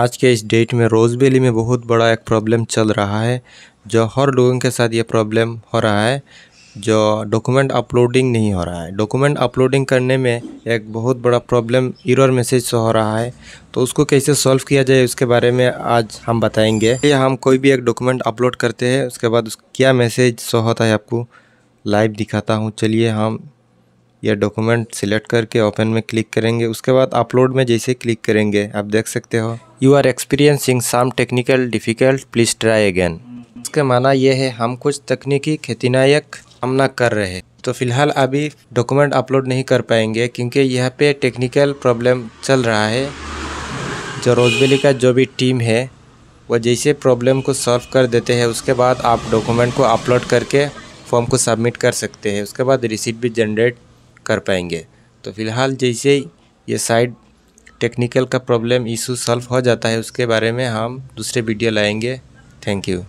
आज के इस डेट में रोज़ वैली में बहुत बड़ा एक प्रॉब्लम चल रहा है जो हर लोगों के साथ ये प्रॉब्लम हो रहा है जो डॉक्यूमेंट अपलोडिंग नहीं हो रहा है डॉक्यूमेंट अपलोडिंग करने में एक बहुत बड़ा प्रॉब्लम इरर मैसेज हो रहा है तो उसको कैसे सॉल्व किया जाए उसके बारे में आज हम बताएंगे ये हम कोई भी एक डॉक्यूमेंट अपलोड करते हैं उसके बाद उस क्या मैसेज सो होता है आपको लाइव दिखाता हूँ चलिए हम यह डॉक्यूमेंट सिलेक्ट करके ओपन में क्लिक करेंगे उसके बाद अपलोड में जैसे क्लिक करेंगे आप देख सकते हो you are experiencing some technical difficult please try again इसके माना यह है हम कुछ तकनीकी खेतीनायक सामना कर रहे हैं तो फिलहाल अभी डॉक्यूमेंट अपलोड नहीं कर पाएंगे क्योंकि यहाँ पे टेक्निकल प्रॉब्लम चल रहा है जो रोजबेली का जो भी टीम है वह जैसे प्रॉब्लम को सॉल्व कर देते हैं उसके बाद आप डॉक्यूमेंट को अपलोड करके फॉर्म को सबमिट कर सकते हैं उसके बाद रिसीट भी जनरेट कर पाएंगे तो फिलहाल जैसे ही ये साइड टेक्निकल का प्रॉब्लम इशू सॉल्व हो जाता है उसके बारे में हम दूसरे वीडियो लाएंगे थैंक यू